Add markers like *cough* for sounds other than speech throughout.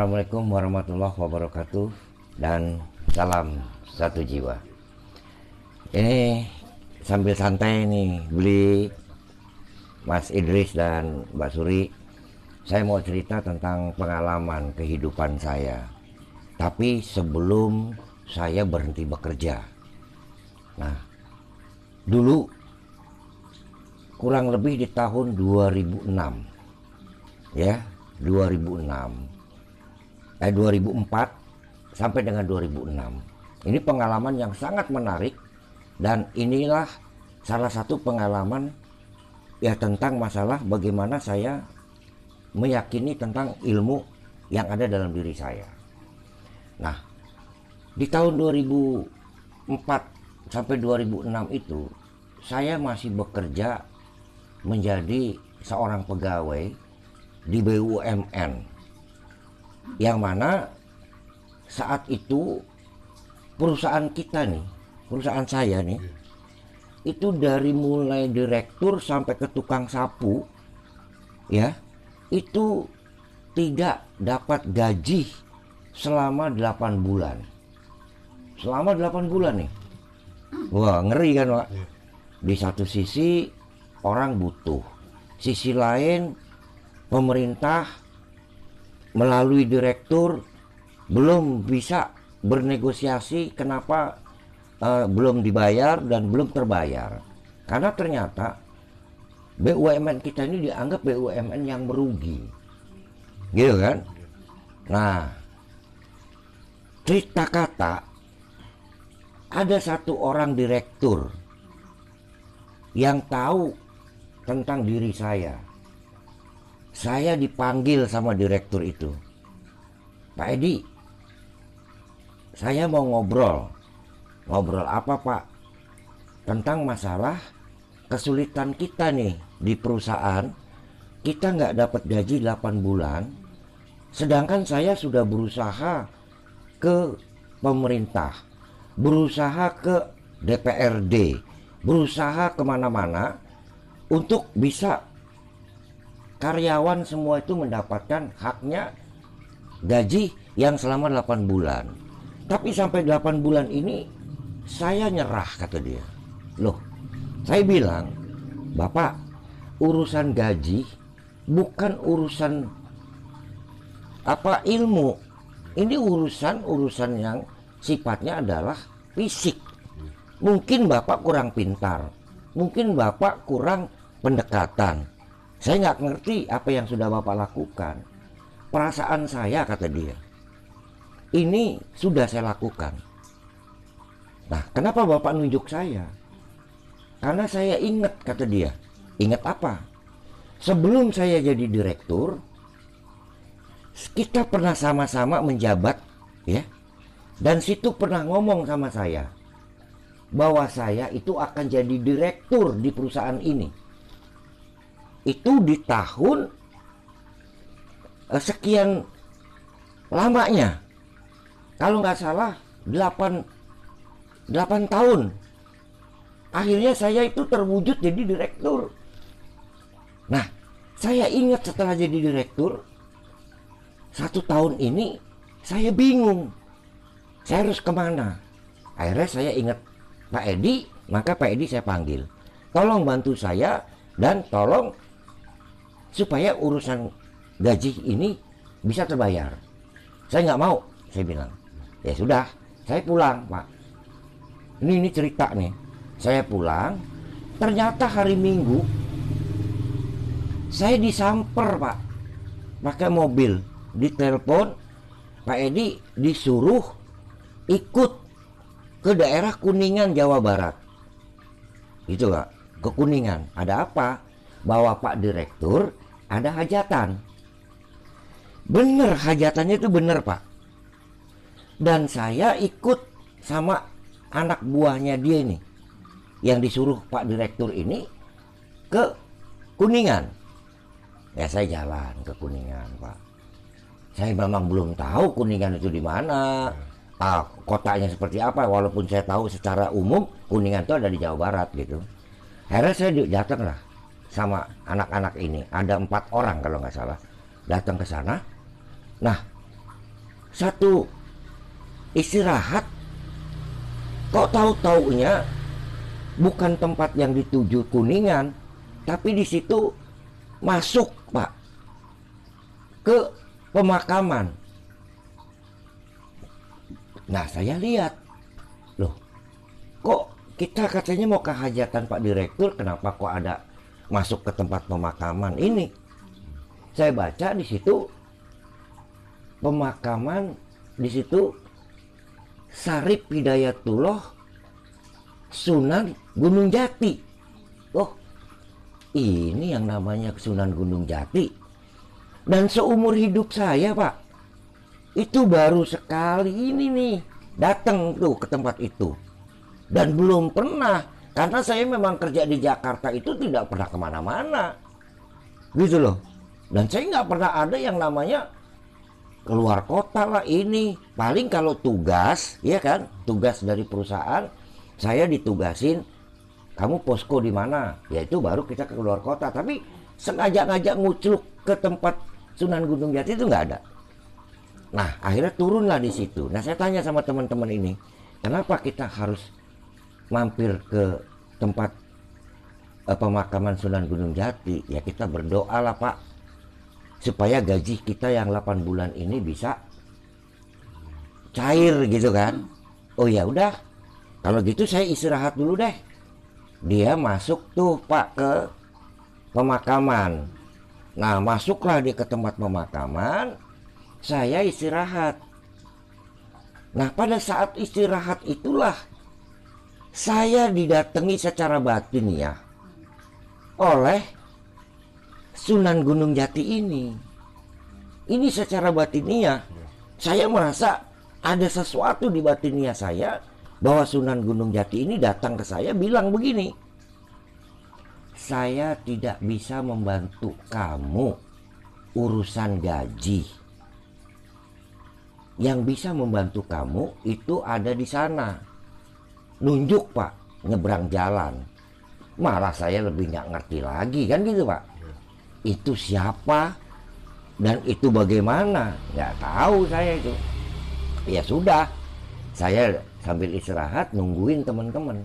Assalamualaikum warahmatullahi wabarakatuh dan salam satu jiwa. Ini sambil santai nih beli Mas Idris dan Mbak Suri. Saya mau cerita tentang pengalaman kehidupan saya. Tapi sebelum saya berhenti bekerja. Nah, dulu kurang lebih di tahun 2006. Ya, 2006 eh, 2004 sampai dengan 2006. Ini pengalaman yang sangat menarik dan inilah salah satu pengalaman ya tentang masalah bagaimana saya meyakini tentang ilmu yang ada dalam diri saya. Nah, di tahun 2004 sampai 2006 itu saya masih bekerja menjadi seorang pegawai di BUMN yang mana saat itu perusahaan kita nih perusahaan saya nih iya. itu dari mulai direktur sampai ke tukang sapu ya itu tidak dapat gaji selama 8 bulan selama 8 bulan nih wah ngeri kan pak iya. di satu sisi orang butuh sisi lain pemerintah melalui direktur belum bisa bernegosiasi kenapa uh, belum dibayar dan belum terbayar karena ternyata BUMN kita ini dianggap BUMN yang merugi gitu kan nah cerita kata ada satu orang direktur yang tahu tentang diri saya saya dipanggil sama direktur itu Pak Edi saya mau ngobrol ngobrol apa Pak tentang masalah kesulitan kita nih di perusahaan kita nggak dapat gaji 8 bulan sedangkan saya sudah berusaha ke pemerintah berusaha ke DPRD berusaha kemana-mana untuk bisa karyawan semua itu mendapatkan haknya gaji yang selama 8 bulan. Tapi sampai 8 bulan ini saya nyerah kata dia. Loh, saya bilang, "Bapak, urusan gaji bukan urusan apa ilmu. Ini urusan-urusan yang sifatnya adalah fisik. Mungkin Bapak kurang pintar, mungkin Bapak kurang pendekatan, saya nggak ngerti apa yang sudah Bapak lakukan. Perasaan saya, kata dia, ini sudah saya lakukan. Nah, kenapa Bapak nunjuk saya? Karena saya ingat, kata dia. Ingat apa? Sebelum saya jadi direktur, kita pernah sama-sama menjabat, ya. Dan situ pernah ngomong sama saya bahwa saya itu akan jadi direktur di perusahaan ini itu di tahun eh, sekian lamanya kalau nggak salah 8 8 tahun akhirnya saya itu terwujud jadi direktur nah saya ingat setelah jadi direktur satu tahun ini saya bingung saya harus kemana akhirnya saya ingat Pak Edi maka Pak Edi saya panggil tolong bantu saya dan tolong supaya urusan gaji ini bisa terbayar. Saya nggak mau, saya bilang. Ya sudah, saya pulang, Pak. Ini ini cerita nih. Saya pulang, ternyata hari Minggu saya disamper, Pak. Pakai mobil, ditelepon Pak Edi disuruh ikut ke daerah Kuningan, Jawa Barat. Itu, Pak. Ke Kuningan. Ada apa? Bawa Pak Direktur ada hajatan. Bener hajatannya itu bener pak. Dan saya ikut sama anak buahnya dia ini yang disuruh Pak Direktur ini ke Kuningan. Ya saya jalan ke Kuningan Pak. Saya memang belum tahu Kuningan itu di mana. Hmm. Ah, kotanya seperti apa walaupun saya tahu secara umum Kuningan itu ada di Jawa Barat gitu. Akhirnya saya datang lah sama anak-anak ini ada empat orang kalau nggak salah datang ke sana nah satu istirahat kok tahu taunya bukan tempat yang dituju kuningan tapi di situ masuk pak ke pemakaman nah saya lihat loh kok kita katanya mau kehajatan Pak Direktur kenapa kok ada masuk ke tempat pemakaman ini saya baca di situ pemakaman di situ Sarip Hidayatullah Sunan Gunung Jati oh ini yang namanya Sunan Gunung Jati dan seumur hidup saya pak itu baru sekali ini nih datang tuh ke tempat itu dan belum pernah karena saya memang kerja di Jakarta itu tidak pernah kemana-mana. Gitu loh. Dan saya nggak pernah ada yang namanya keluar kota lah ini. Paling kalau tugas, ya kan, tugas dari perusahaan, saya ditugasin, kamu posko di mana? Ya itu baru kita keluar kota. Tapi sengaja ngajak ngucuk ke tempat Sunan Gunung Jati itu nggak ada. Nah, akhirnya turunlah di situ. Nah, saya tanya sama teman-teman ini, kenapa kita harus mampir ke tempat eh, pemakaman Sunan Gunung Jati ya kita berdoa lah Pak supaya gaji kita yang 8 bulan ini bisa cair gitu kan oh ya udah kalau gitu saya istirahat dulu deh dia masuk tuh Pak ke pemakaman nah masuklah dia ke tempat pemakaman saya istirahat nah pada saat istirahat itulah saya didatangi secara batin ya oleh Sunan Gunung Jati ini. Ini secara batinnya saya merasa ada sesuatu di batinnya saya bahwa Sunan Gunung Jati ini datang ke saya bilang begini. Saya tidak bisa membantu kamu urusan gaji. Yang bisa membantu kamu itu ada di sana nunjuk pak nyebrang jalan malah saya lebih nggak ngerti lagi kan gitu pak itu siapa dan itu bagaimana nggak tahu saya itu ya sudah saya sambil istirahat nungguin teman-teman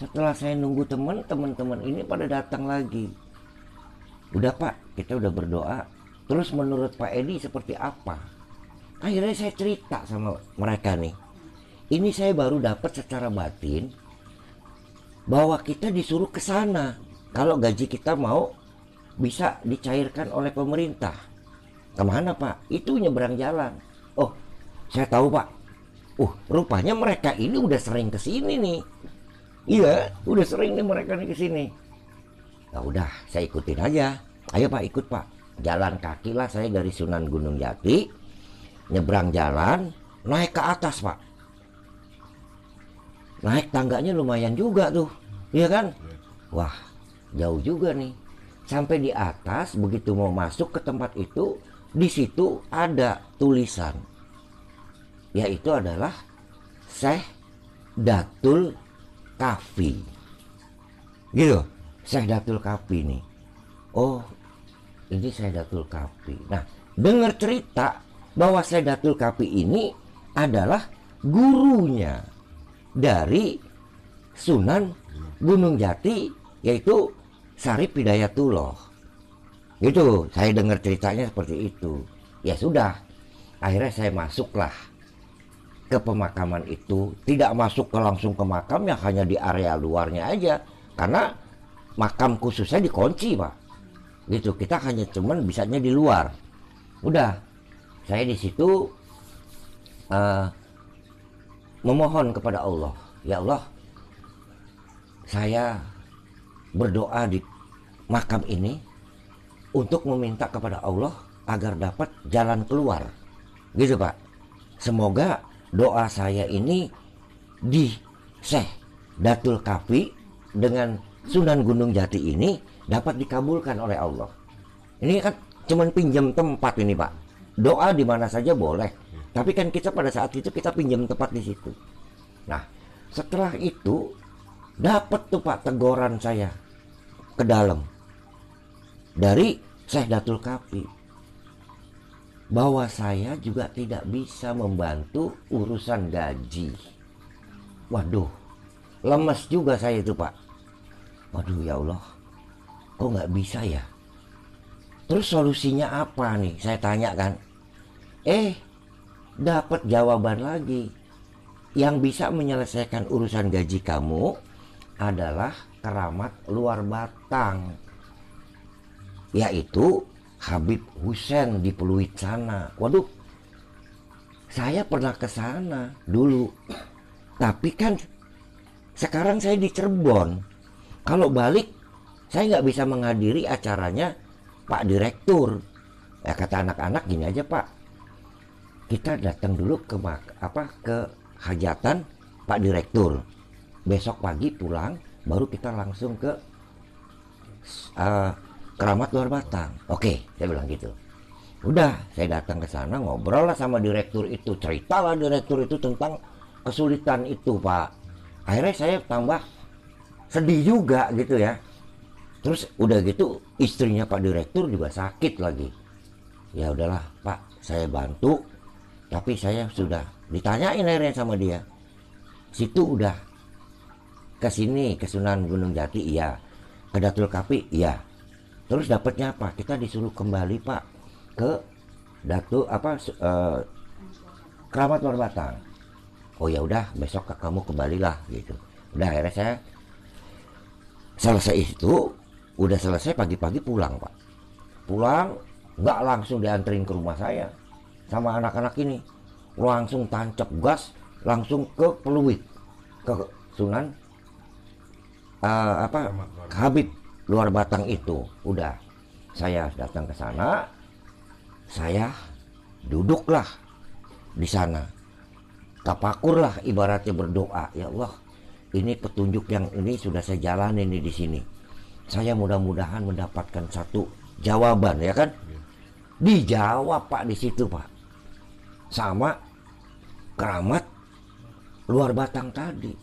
setelah saya nunggu teman teman-teman ini pada datang lagi udah pak kita udah berdoa terus menurut Pak Edi seperti apa akhirnya saya cerita sama mereka nih ini saya baru dapat secara batin bahwa kita disuruh ke sana kalau gaji kita mau bisa dicairkan oleh pemerintah. Kemana Pak? Itu nyebrang jalan. Oh, saya tahu Pak. Uh, rupanya mereka ini udah sering ke sini nih. Iya, udah sering nih mereka nih ke sini. Ya udah, saya ikutin aja. Ayo Pak, ikut Pak. Jalan kaki lah saya dari Sunan Gunung Jati. Nyebrang jalan, naik ke atas Pak naik tangganya lumayan juga tuh iya kan iya. wah jauh juga nih sampai di atas begitu mau masuk ke tempat itu di situ ada tulisan yaitu adalah Syekh Datul Kafi gitu Syekh Datul Kafi nih oh ini Syekh Datul Kafi nah dengar cerita bahwa Syekh Datul Kafi ini adalah gurunya dari Sunan Gunung Jati yaitu Sarip Hidayatullah. Gitu, saya dengar ceritanya seperti itu. Ya sudah, akhirnya saya masuklah ke pemakaman itu. Tidak masuk ke langsung ke makam yang hanya di area luarnya aja. Karena makam khususnya dikunci, Pak. Gitu, kita hanya cuman bisanya di luar. Udah, saya di situ uh, memohon kepada Allah, ya Allah, saya berdoa di makam ini untuk meminta kepada Allah agar dapat jalan keluar. Gitu, Pak. Semoga doa saya ini di Syekh Datul kapi dengan Sunan Gunung Jati ini dapat dikabulkan oleh Allah. Ini kan cuman pinjam tempat ini, Pak. Doa di mana saja boleh tapi kan kita pada saat itu kita pinjam tempat di situ. Nah, setelah itu dapat tuh Pak teguran saya ke dalam dari Syekh Datul Kapi bahwa saya juga tidak bisa membantu urusan gaji. Waduh, lemes juga saya itu Pak. Waduh ya Allah, kok nggak bisa ya? Terus solusinya apa nih? Saya tanya kan. Eh, dapat jawaban lagi. Yang bisa menyelesaikan urusan gaji kamu adalah keramat luar batang. Yaitu Habib Husen di Peluit sana. Waduh, saya pernah ke sana dulu. *clears throat* Tapi kan sekarang saya di Cirebon. Kalau balik, saya nggak bisa menghadiri acaranya Pak Direktur. Ya kata anak-anak gini aja Pak, kita datang dulu ke apa ke hajatan Pak Direktur. Besok pagi pulang, baru kita langsung ke uh, keramat luar batang. Oke, okay, saya bilang gitu. Udah, saya datang ke sana ngobrol lah sama direktur itu, ceritalah direktur itu tentang kesulitan itu Pak. Akhirnya saya tambah sedih juga gitu ya. Terus udah gitu istrinya Pak Direktur juga sakit lagi. Ya udahlah Pak, saya bantu tapi saya sudah ditanyain akhirnya sama dia situ udah ke sini ke Sunan Gunung Jati iya ke Datul Kapi iya terus dapatnya apa kita disuruh kembali pak ke Datu apa uh, Keramat Batang oh ya udah besok kamu lah gitu udah akhirnya saya selesai itu udah selesai pagi-pagi pulang pak pulang nggak langsung dianterin ke rumah saya sama anak-anak ini langsung tancap gas langsung ke peluit ke Sunan uh, apa Habib luar batang itu udah saya datang ke sana saya duduklah di sana tapakurlah ibaratnya berdoa ya Allah ini petunjuk yang ini sudah saya jalani ini di sini saya mudah-mudahan mendapatkan satu jawaban ya kan iya. dijawab Pak di situ Pak sama keramat luar batang tadi.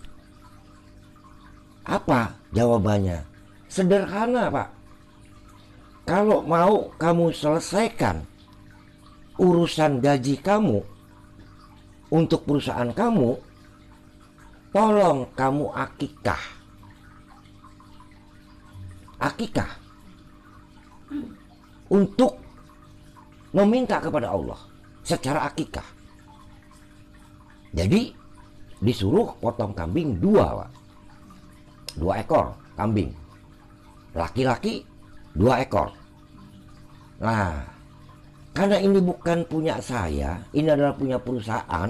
Apa jawabannya? Sederhana, Pak. Kalau mau kamu selesaikan urusan gaji kamu untuk perusahaan kamu, tolong kamu akikah. Akikah untuk meminta kepada Allah secara akikah. Jadi disuruh potong kambing dua, Pak. Dua ekor kambing. Laki-laki dua ekor. Nah, karena ini bukan punya saya, ini adalah punya perusahaan.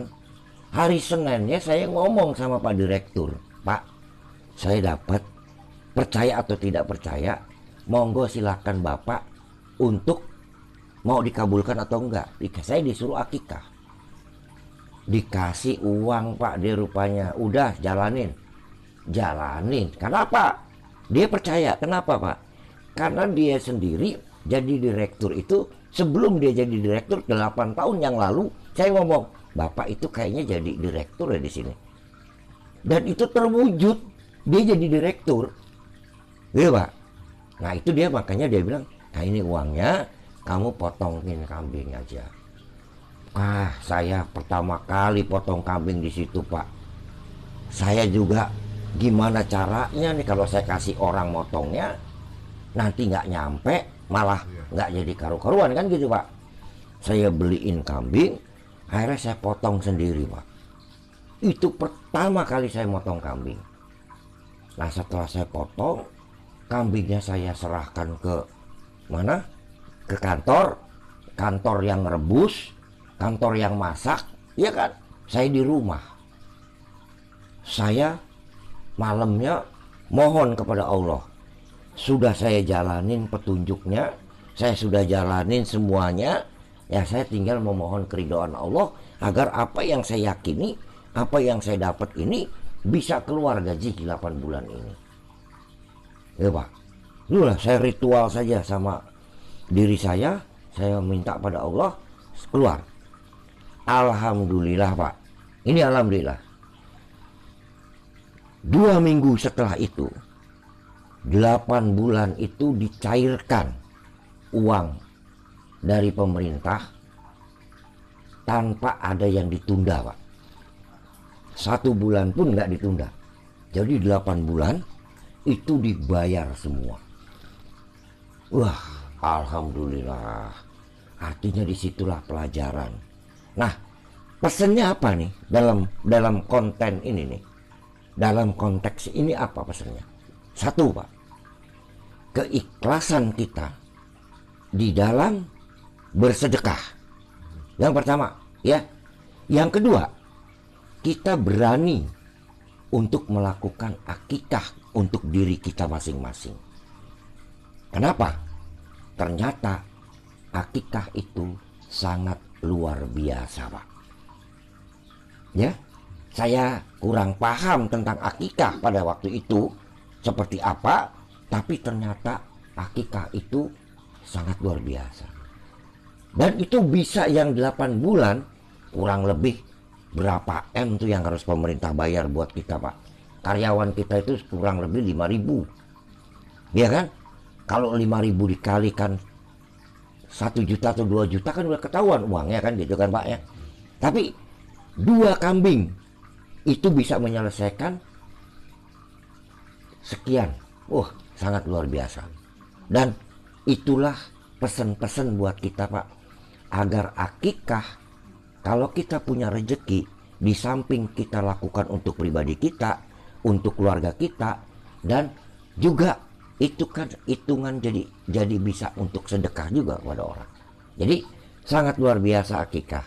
Hari Seninnya saya ngomong sama Pak Direktur, Pak, saya dapat percaya atau tidak percaya, monggo silakan Bapak untuk mau dikabulkan atau enggak saya disuruh akikah dikasih uang pak dia rupanya udah jalanin jalanin kenapa dia percaya kenapa pak karena dia sendiri jadi direktur itu sebelum dia jadi direktur 8 tahun yang lalu saya ngomong bapak itu kayaknya jadi direktur ya di sini dan itu terwujud dia jadi direktur gitu pak nah itu dia makanya dia bilang nah ini uangnya kamu potongin kambing aja ah saya pertama kali potong kambing di situ pak saya juga gimana caranya nih kalau saya kasih orang motongnya nanti nggak nyampe malah iya. nggak jadi karu-karuan kan gitu pak saya beliin kambing akhirnya saya potong sendiri pak itu pertama kali saya motong kambing nah setelah saya potong kambingnya saya serahkan ke mana ke kantor, kantor yang rebus, kantor yang masak, ya kan? Saya di rumah. Saya malamnya mohon kepada Allah. Sudah saya jalanin petunjuknya, saya sudah jalanin semuanya, ya saya tinggal memohon keridoan Allah agar apa yang saya yakini, apa yang saya dapat ini bisa keluar gaji 8 bulan ini. Ya Pak, inilah saya ritual saja sama diri saya saya minta pada Allah keluar Alhamdulillah Pak ini Alhamdulillah dua minggu setelah itu delapan bulan itu dicairkan uang dari pemerintah tanpa ada yang ditunda Pak satu bulan pun nggak ditunda jadi delapan bulan itu dibayar semua wah Alhamdulillah. Artinya disitulah pelajaran. Nah, pesennya apa nih dalam dalam konten ini nih? Dalam konteks ini apa pesennya? Satu pak, keikhlasan kita di dalam bersedekah. Yang pertama, ya. Yang kedua, kita berani untuk melakukan akikah untuk diri kita masing-masing. Kenapa? Ternyata akikah itu sangat luar biasa, Pak. Ya, saya kurang paham tentang akikah pada waktu itu seperti apa, tapi ternyata akikah itu sangat luar biasa. Dan itu bisa yang 8 bulan kurang lebih berapa M tuh yang harus pemerintah bayar buat kita, Pak. Karyawan kita itu kurang lebih 5000. Ya kan? Kalau 5000 dikalikan 1 juta atau 2 juta kan udah ketahuan uangnya kan gitu kan Pak ya. Tapi dua kambing itu bisa menyelesaikan sekian. Wah, oh, sangat luar biasa. Dan itulah pesan-pesan buat kita Pak agar akikah kalau kita punya rejeki di samping kita lakukan untuk pribadi kita, untuk keluarga kita dan juga itu kan hitungan jadi jadi bisa untuk sedekah juga kepada orang. Jadi sangat luar biasa akikah.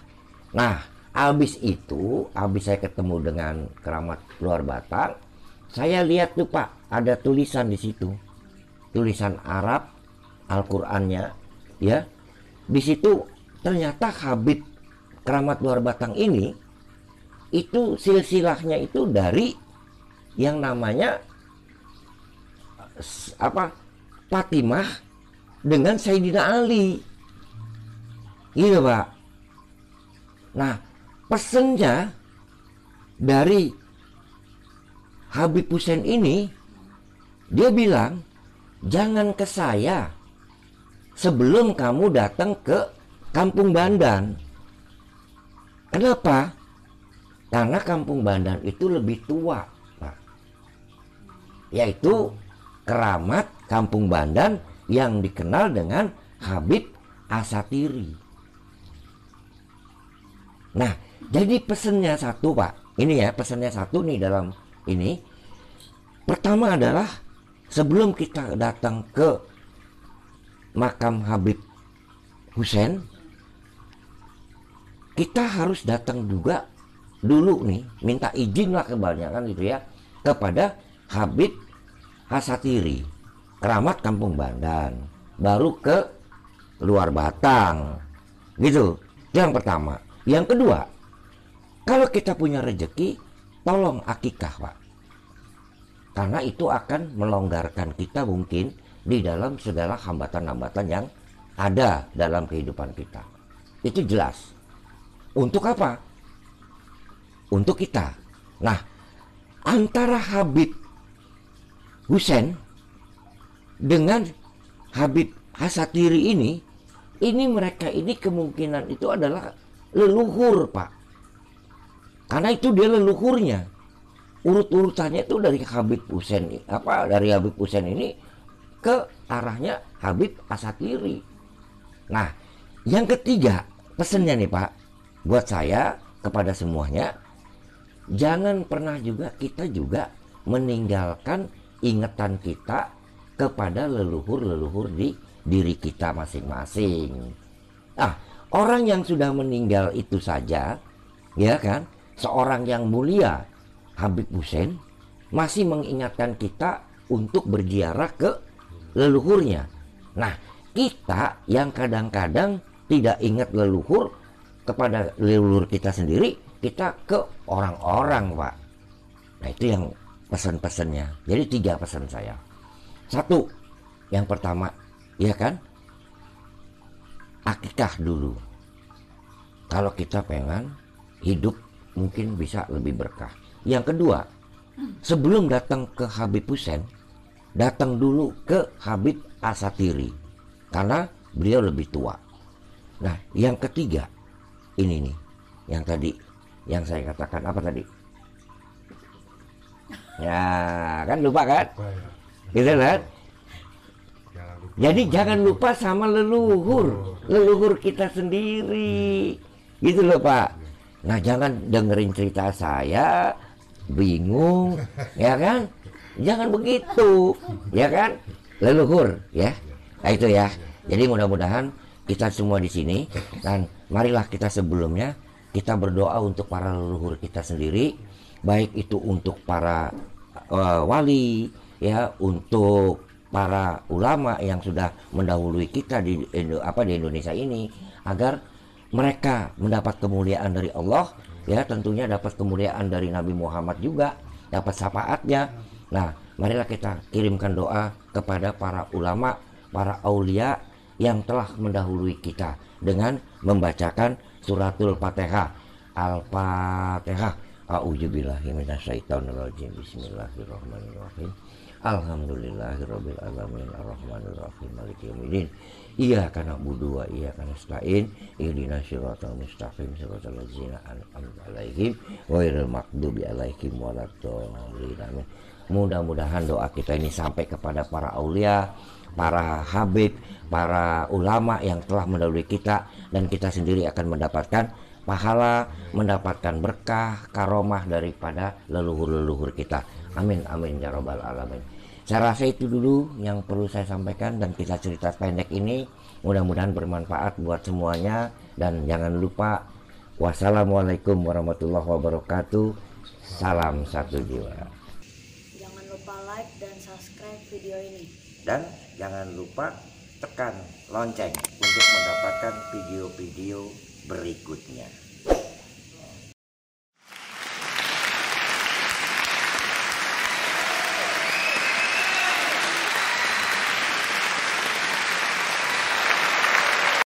Nah, habis itu, habis saya ketemu dengan keramat luar Batang, saya lihat tuh Pak, ada tulisan di situ. Tulisan Arab Al-Qur'annya ya. Di situ ternyata Habib keramat luar Batang ini itu silsilahnya itu dari yang namanya apa Fatimah dengan Sayyidina Ali gitu Pak nah pesennya dari Habib Hussein ini dia bilang jangan ke saya sebelum kamu datang ke Kampung Bandan kenapa karena Kampung Bandan itu lebih tua Pak. yaitu keramat Kampung Bandan yang dikenal dengan Habib Asatiri. Nah, jadi pesennya satu Pak. Ini ya pesennya satu nih dalam ini. Pertama adalah sebelum kita datang ke makam Habib Husain, kita harus datang juga dulu nih minta izin lah kebanyakan gitu ya kepada Habib Kasatiri, Keramat Kampung Bandan, baru ke luar Batang. Gitu. yang pertama. Yang kedua, kalau kita punya rejeki, tolong akikah, Pak. Karena itu akan melonggarkan kita mungkin di dalam segala hambatan-hambatan yang ada dalam kehidupan kita. Itu jelas. Untuk apa? Untuk kita. Nah, antara habit Husain dengan Habib Hasakiri ini, ini mereka ini kemungkinan itu adalah leluhur Pak. Karena itu dia leluhurnya. Urut-urutannya itu dari Habib Husain apa dari Habib Husain ini ke arahnya Habib Asatiri. Nah, yang ketiga pesennya nih Pak, buat saya kepada semuanya, jangan pernah juga kita juga meninggalkan ingatan kita kepada leluhur-leluhur di diri kita masing-masing. Ah, orang yang sudah meninggal itu saja, ya kan? Seorang yang mulia, Habib Hussein, masih mengingatkan kita untuk berziarah ke leluhurnya. Nah, kita yang kadang-kadang tidak ingat leluhur kepada leluhur kita sendiri, kita ke orang-orang, Pak. Nah, itu yang pesan-pesannya. Jadi tiga pesan saya. Satu, yang pertama, ya kan? Akikah dulu. Kalau kita pengen hidup mungkin bisa lebih berkah. Yang kedua, sebelum datang ke Habib Husen, datang dulu ke Habib Asatiri. Karena beliau lebih tua. Nah, yang ketiga, ini nih, yang tadi, yang saya katakan apa tadi? Ya, kan lupa kan? Ya. Gitu kan? Jadi jangan lupa sama leluhur, oh. leluhur kita sendiri. Hmm. Gitu loh, Pak. Nah, jangan dengerin cerita saya bingung, *laughs* ya kan? Jangan begitu, ya kan? Leluhur, ya. Nah, itu ya. Jadi mudah-mudahan kita semua di sini dan marilah kita sebelumnya kita berdoa untuk para leluhur kita sendiri baik itu untuk para uh, wali ya untuk para ulama yang sudah mendahului kita di apa di Indonesia ini agar mereka mendapat kemuliaan dari Allah ya tentunya dapat kemuliaan dari Nabi Muhammad juga dapat syafaatnya nah marilah kita kirimkan doa kepada para ulama para aulia yang telah mendahului kita dengan membacakan suratul Fatihah Al-Fatihah A'udzubillahiminasyaitonirrojim Bismillahirrahmanirrahim Alhamdulillahirabbil alamin arrahmanirrahim maliki yaumiddin iyyaka na'budu wa iyyaka nasta'in ihdinas siratal mustaqim siratal ladzina an'amta alaihim ghairil maghdubi alaihim waladdallin amin mudah-mudahan doa kita ini sampai kepada para aulia para habib para ulama yang telah mendahului kita dan kita sendiri akan mendapatkan pahala, mendapatkan berkah, karomah daripada leluhur-leluhur kita. Amin, amin ya robbal alamin. Saya rasa itu dulu yang perlu saya sampaikan dan kita cerita pendek ini mudah-mudahan bermanfaat buat semuanya dan jangan lupa wassalamualaikum warahmatullahi wabarakatuh. Salam satu jiwa. Jangan lupa like dan subscribe video ini. Dan jangan lupa tekan lonceng untuk mendapatkan video-video berikutnya